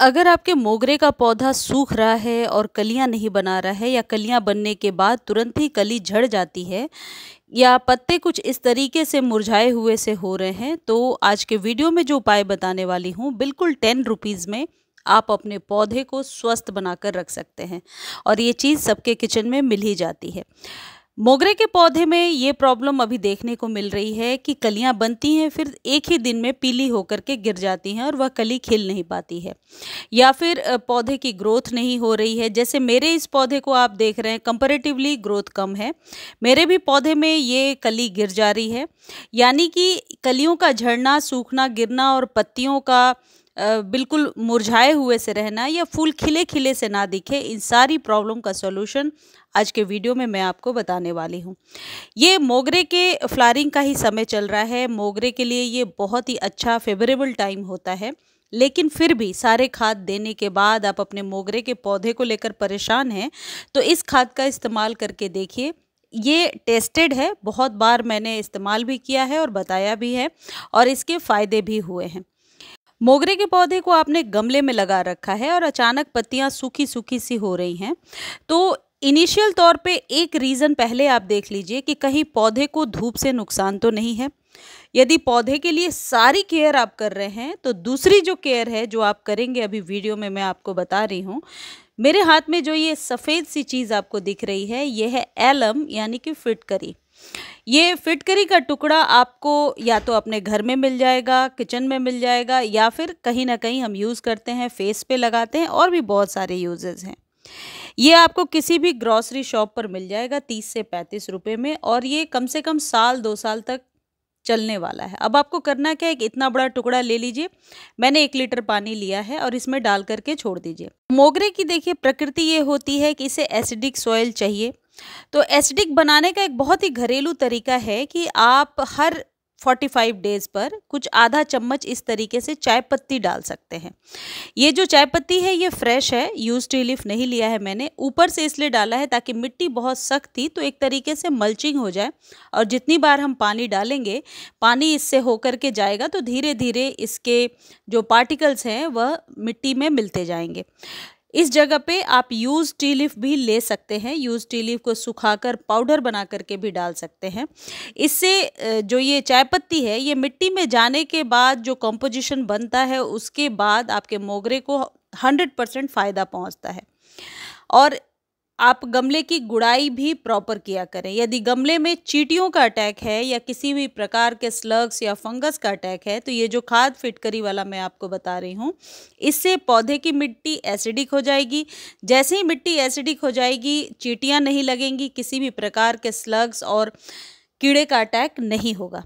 अगर आपके मोगरे का पौधा सूख रहा है और कलियां नहीं बना रहा है या कलियां बनने के बाद तुरंत ही कली झड़ जाती है या पत्ते कुछ इस तरीके से मुरझाए हुए से हो रहे हैं तो आज के वीडियो में जो उपाय बताने वाली हूँ बिल्कुल टेन रुपीज़ में आप अपने पौधे को स्वस्थ बनाकर रख सकते हैं और ये चीज़ सबके किचन में मिल ही जाती है मोगरे के पौधे में ये प्रॉब्लम अभी देखने को मिल रही है कि कलियां बनती हैं फिर एक ही दिन में पीली होकर के गिर जाती हैं और वह कली खिल नहीं पाती है या फिर पौधे की ग्रोथ नहीं हो रही है जैसे मेरे इस पौधे को आप देख रहे हैं कंपेरेटिवली ग्रोथ कम है मेरे भी पौधे में ये कली गिर जा रही है यानी कि कलियों का झड़ना सूखना गिरना और पत्तियों का बिल्कुल मुरझाए हुए से रहना या फूल खिले खिले से ना दिखे इन सारी प्रॉब्लम का सोल्यूशन आज के वीडियो में मैं आपको बताने वाली हूँ ये मोगरे के फ्लारिंग का ही समय चल रहा है मोगरे के लिए ये बहुत ही अच्छा फेवरेबल टाइम होता है लेकिन फिर भी सारे खाद देने के बाद आप अपने मोगरे के पौधे को लेकर परेशान हैं तो इस खाद का इस्तेमाल करके देखिए ये टेस्टेड है बहुत बार मैंने इस्तेमाल भी किया है और बताया भी है और इसके फ़ायदे भी हुए हैं मोगरे के पौधे को आपने गमले में लगा रखा है और अचानक पत्तियाँ सूखी सूखी सी हो रही हैं तो इनिशियल तौर पे एक रीज़न पहले आप देख लीजिए कि कहीं पौधे को धूप से नुकसान तो नहीं है यदि पौधे के लिए सारी केयर आप कर रहे हैं तो दूसरी जो केयर है जो आप करेंगे अभी वीडियो में मैं आपको बता रही हूँ मेरे हाथ में जो ये सफ़ेद सी चीज़ आपको दिख रही है ये है एलम यानी कि फिट करी ये फिटकरी का टुकड़ा आपको या तो अपने घर में मिल जाएगा किचन में मिल जाएगा या फिर कहीं ना कहीं हम यूज़ करते हैं फेस पे लगाते हैं और भी बहुत सारे यूजेज़ हैं ये आपको किसी भी ग्रॉसरी शॉप पर मिल जाएगा तीस से पैंतीस रुपये में और ये कम से कम साल दो साल तक चलने वाला है अब आपको करना क्या है कि इतना बड़ा टुकड़ा ले लीजिए मैंने एक लीटर पानी लिया है और इसमें डाल करके छोड़ दीजिए मोगरे की देखिए प्रकृति ये होती है कि इसे एसिडिक सॉयल चाहिए तो एसिडिक बनाने का एक बहुत ही घरेलू तरीका है कि आप हर 45 डेज पर कुछ आधा चम्मच इस तरीके से चाय पत्ती डाल सकते हैं ये जो चाय पत्ती है ये फ्रेश है यूज टी लिफ नहीं लिया है मैंने ऊपर से इसलिए डाला है ताकि मिट्टी बहुत सख्त थी तो एक तरीके से मल्चिंग हो जाए और जितनी बार हम पानी डालेंगे पानी इससे होकर के जाएगा तो धीरे धीरे इसके जो पार्टिकल्स हैं वह मिट्टी में मिलते जाएंगे इस जगह पे आप यूज टी लीफ भी ले सकते हैं यूज टी लीफ को सुखाकर पाउडर बना करके भी डाल सकते हैं इससे जो ये चाय पत्ती है ये मिट्टी में जाने के बाद जो कंपोजिशन बनता है उसके बाद आपके मोगरे को हंड्रेड परसेंट फ़ायदा पहुंचता है और आप गमले की गुड़ाई भी प्रॉपर किया करें यदि गमले में चीटियों का अटैक है या किसी भी प्रकार के स्लग्स या फंगस का अटैक है तो ये जो खाद फिटकरी वाला मैं आपको बता रही हूँ इससे पौधे की मिट्टी एसिडिक हो जाएगी जैसे ही मिट्टी एसिडिक हो जाएगी चीटियाँ नहीं लगेंगी किसी भी प्रकार के स्लग्स और कीड़े का अटैक नहीं होगा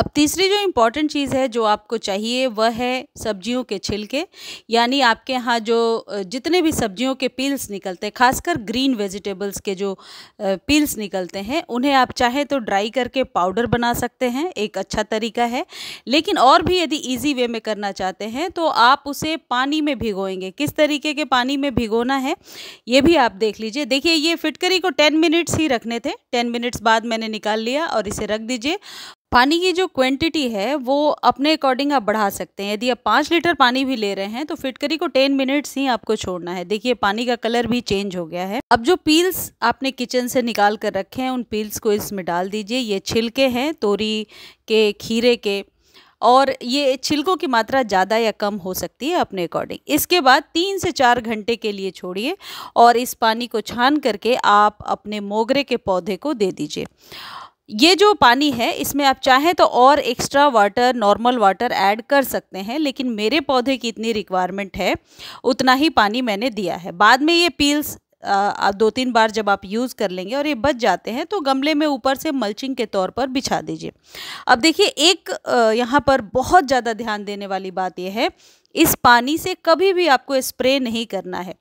अब तीसरी जो इम्पॉर्टेंट चीज़ है जो आपको चाहिए वह है सब्जियों के छिलके यानी आपके यहाँ जो जितने भी सब्जियों के पील्स निकलते हैं खासकर ग्रीन वेजिटेबल्स के जो पील्स निकलते हैं उन्हें आप चाहे तो ड्राई करके पाउडर बना सकते हैं एक अच्छा तरीका है लेकिन और भी यदि ईजी वे में करना चाहते हैं तो आप उसे पानी में भिगोएंगे किस तरीके के पानी में भिगोना है ये भी आप देख लीजिए देखिए ये फिटकरी को टेन मिनट्स ही रखने थे टेन मिनट्स बाद मैंने निकाल लिया और इसे रख दीजिए पानी की जो क्वांटिटी है वो अपने अकॉर्डिंग आप बढ़ा सकते हैं यदि आप पाँच लीटर पानी भी ले रहे हैं तो फिटकरी को टेन मिनट्स ही आपको छोड़ना है देखिए पानी का कलर भी चेंज हो गया है अब जो पील्स आपने किचन से निकाल कर रखे हैं उन पील्स को इसमें डाल दीजिए ये छिलके हैं तोरी के खीरे के और ये छिलकों की मात्रा ज़्यादा या कम हो सकती है अपने अकॉर्डिंग इसके बाद तीन से चार घंटे के लिए छोड़िए और इस पानी को छान करके आप अपने मोगरे के पौधे को दे दीजिए ये जो पानी है इसमें आप चाहें तो और extra water normal water add कर सकते हैं लेकिन मेरे पौधे की इतनी रिक्वायरमेंट है उतना ही पानी मैंने दिया है बाद में ये पील्स आप दो तीन बार जब आप यूज़ कर लेंगे और ये बच जाते हैं तो गमले में ऊपर से मल्चिंग के तौर पर बिछा दीजिए अब देखिए एक यहाँ पर बहुत ज़्यादा ध्यान देने वाली बात यह है इस पानी से कभी भी आपको स्प्रे नहीं करना है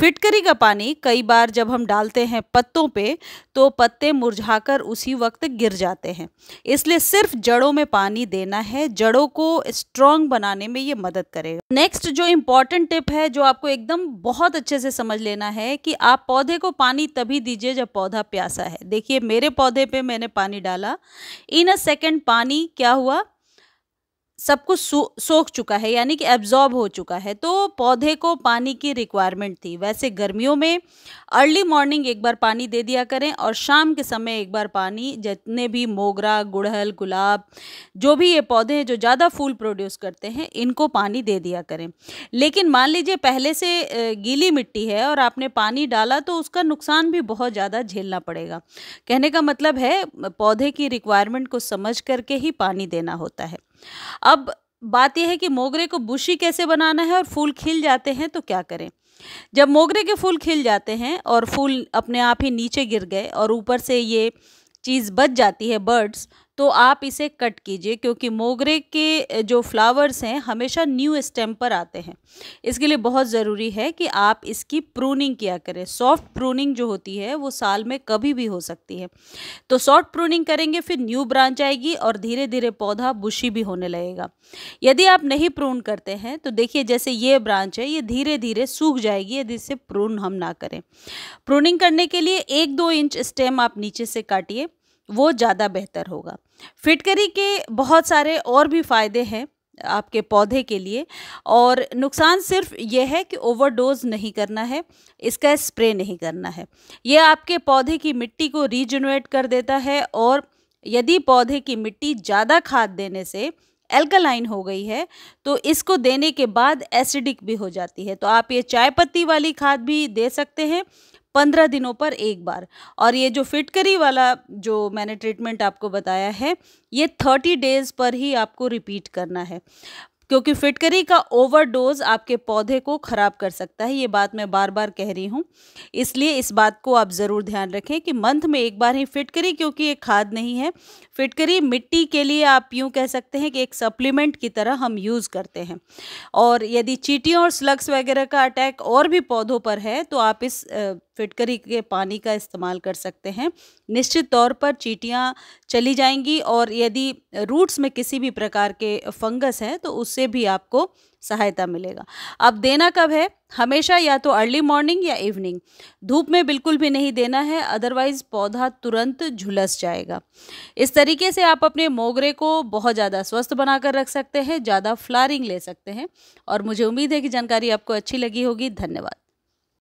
फिटकरी का पानी कई बार जब हम डालते हैं पत्तों पे तो पत्ते मुरझाकर उसी वक्त गिर जाते हैं इसलिए सिर्फ जड़ों में पानी देना है जड़ों को स्ट्रॉन्ग बनाने में ये मदद करेगा नेक्स्ट जो इम्पॉर्टेंट टिप है जो आपको एकदम बहुत अच्छे से समझ लेना है कि आप पौधे को पानी तभी दीजिए जब पौधा प्यासा है देखिए मेरे पौधे पे मैंने पानी डाला इन अ सेकेंड पानी क्या हुआ सब कुछ सोख चुका है यानी कि एब्जॉर्ब हो चुका है तो पौधे को पानी की रिक्वायरमेंट थी वैसे गर्मियों में अर्ली मॉर्निंग एक बार पानी दे दिया करें और शाम के समय एक बार पानी जितने भी मोगरा गुड़हल गुलाब जो भी ये पौधे हैं जो ज़्यादा फूल प्रोड्यूस करते हैं इनको पानी दे दिया करें लेकिन मान लीजिए पहले से गीली मिट्टी है और आपने पानी डाला तो उसका नुकसान भी बहुत ज़्यादा झेलना पड़ेगा कहने का मतलब है पौधे की रिक्वायरमेंट को समझ करके ही पानी देना होता है अब बात यह है कि मोगरे को बुशी कैसे बनाना है और फूल खिल जाते हैं तो क्या करें जब मोगरे के फूल खिल जाते हैं और फूल अपने आप ही नीचे गिर गए और ऊपर से ये चीज़ बच जाती है बर्ड्स तो आप इसे कट कीजिए क्योंकि मोगरे के जो फ्लावर्स हैं हमेशा न्यू स्टेम पर आते हैं इसके लिए बहुत ज़रूरी है कि आप इसकी प्रूनिंग किया करें सॉफ्ट प्रूनिंग जो होती है वो साल में कभी भी हो सकती है तो सॉफ्ट प्रूनिंग करेंगे फिर न्यू ब्रांच आएगी और धीरे धीरे पौधा बुशी भी होने लगेगा यदि आप नहीं प्रून करते हैं तो देखिए जैसे ये ब्रांच है ये धीरे धीरे सूख जाएगी यदि इसे प्रून हम ना करें प्रूनिंग करने के लिए एक दो इंच स्टेम आप नीचे से काटिए वो ज़्यादा बेहतर होगा फिटकरी के बहुत सारे और भी फ़ायदे हैं आपके पौधे के लिए और नुकसान सिर्फ यह है कि ओवरडोज नहीं करना है इसका स्प्रे नहीं करना है ये आपके पौधे की मिट्टी को रीजनरेट कर देता है और यदि पौधे की मिट्टी ज़्यादा खाद देने से एल्कलाइन हो गई है तो इसको देने के बाद एसिडिक भी हो जाती है तो आप ये चाय पत्ती वाली खाद भी दे सकते हैं पंद्रह दिनों पर एक बार और ये जो फिटकरी वाला जो मैंने ट्रीटमेंट आपको बताया है ये थर्टी डेज़ पर ही आपको रिपीट करना है क्योंकि फिटकरी का ओवरडोज आपके पौधे को ख़राब कर सकता है ये बात मैं बार बार कह रही हूँ इसलिए इस बात को आप ज़रूर ध्यान रखें कि मंथ में एक बार ही फिटकरी क्योंकि ये खाद नहीं है फिटकरी मिट्टी के लिए आप यूँ कह सकते हैं कि एक सप्लीमेंट की तरह हम यूज़ करते हैं और यदि चीटियों और स्लग्स वगैरह का अटैक और भी पौधों पर है तो आप इस फिटकरी के पानी का इस्तेमाल कर सकते हैं निश्चित तौर पर चीटियाँ चली जाएंगी और यदि रूट्स में किसी भी प्रकार के फंगस हैं तो उससे भी आपको सहायता मिलेगा अब देना कब है हमेशा या तो अर्ली मॉर्निंग या इवनिंग धूप में बिल्कुल भी नहीं देना है अदरवाइज़ पौधा तुरंत झुलस जाएगा इस तरीके से आप अपने मोगरे को बहुत ज़्यादा स्वस्थ बनाकर रख सकते हैं ज़्यादा फ्लारिंग ले सकते हैं और मुझे उम्मीद है कि जानकारी आपको अच्छी लगी होगी धन्यवाद